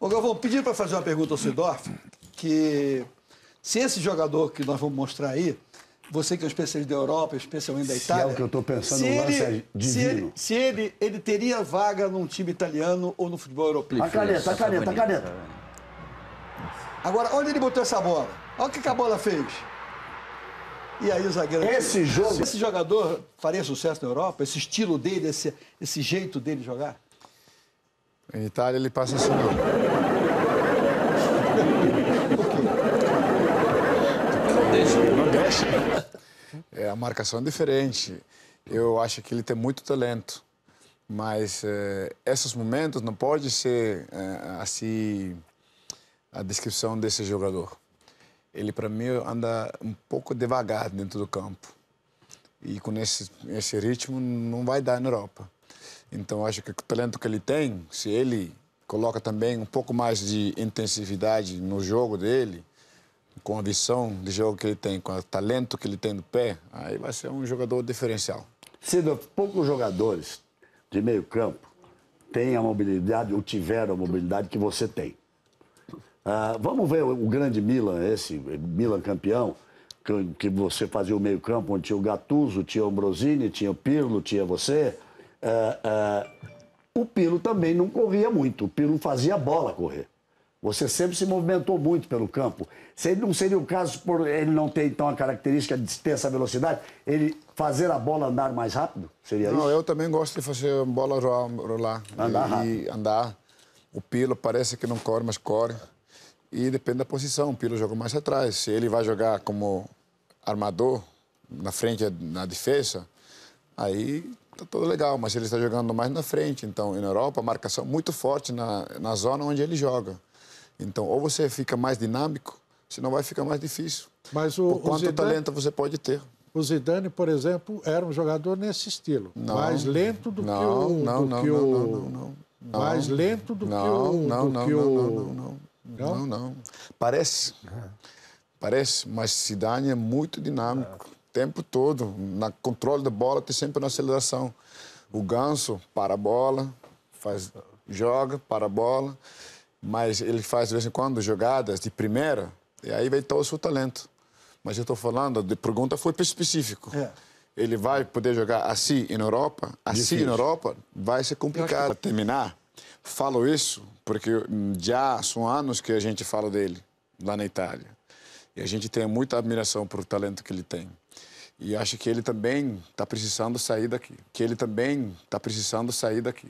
Ô Galvão, pediram para fazer uma pergunta ao Sidorf, que se esse jogador que nós vamos mostrar aí, você que é um especialista da Europa, especialmente da se Itália. é o que eu estou pensando, se ele, lance é se, ele, se ele, ele, teria vaga num time italiano ou no futebol europeu. A caneta, a caneta, a caneta. Agora, onde ele botou essa bola? Olha o que, que a bola fez. E aí o zagueiro. Esse jogo. Esse jogador faria sucesso na Europa? Esse estilo dele, esse, esse jeito dele jogar? Em Itália, ele passa assim, Não deixa. Não deixa. É, a marcação é diferente. Eu acho que ele tem muito talento. Mas é, esses momentos não pode ser é, assim a descrição desse jogador. Ele, para mim, anda um pouco devagar dentro do campo. E com esse, esse ritmo não vai dar na Europa. Então, acho que o talento que ele tem, se ele coloca também um pouco mais de intensividade no jogo dele, com a visão de jogo que ele tem, com o talento que ele tem no pé, aí vai ser um jogador diferencial. Sendo poucos jogadores de meio campo têm a mobilidade ou tiveram a mobilidade que você tem. Ah, vamos ver o grande Milan, esse Milan campeão, que, que você fazia o meio campo, onde tinha o Gattuso, tinha o Ambrosini, tinha o Pirlo, tinha você uh, o Pilo também não corria muito, o Pilo fazia a bola correr. Você sempre se movimentou muito pelo campo. Se ele não seria o caso por ele não ter então a característica de ter essa velocidade, ele fazer a bola andar mais rápido? Seria não, isso? Não, eu também gosto de fazer a bola rolar, andar e, e, andar. O Pilo parece que não corre, mas corre. E depende da posição. O Pilo joga mais atrás. Se ele vai jogar como armador na frente na defesa, aí tá todo legal, mas ele está jogando mais na frente. Então, na Europa, a marcação é muito forte na, na zona onde ele joga. Então, ou você fica mais dinâmico, senão vai ficar mais difícil. Mas o, quanto Zidane, talento você pode ter. O Zidane, por exemplo, era um jogador nesse estilo. Não, mais lento do não, que o... Não, não, que não, o... não, não, não, Mais lento do não, que o... Não, não, que não, o... não, não, não, não, não. Parece, parece, mas Zidane é muito dinâmico tempo todo. Na controle da bola, tem sempre na aceleração. O Ganso para a bola, faz, joga para a bola, mas ele faz de vez em quando jogadas de primeira, e aí vai estar o seu talento. Mas eu estou falando, a pergunta foi específico. É. Ele vai poder jogar assim na Europa? Assim na Europa vai ser complicado. Para terminar, falo isso porque já são anos que a gente fala dele lá na Itália. E a gente tem muita admiração por o talento que ele tem. E acho que ele também está precisando sair daqui. Que ele também está precisando sair daqui.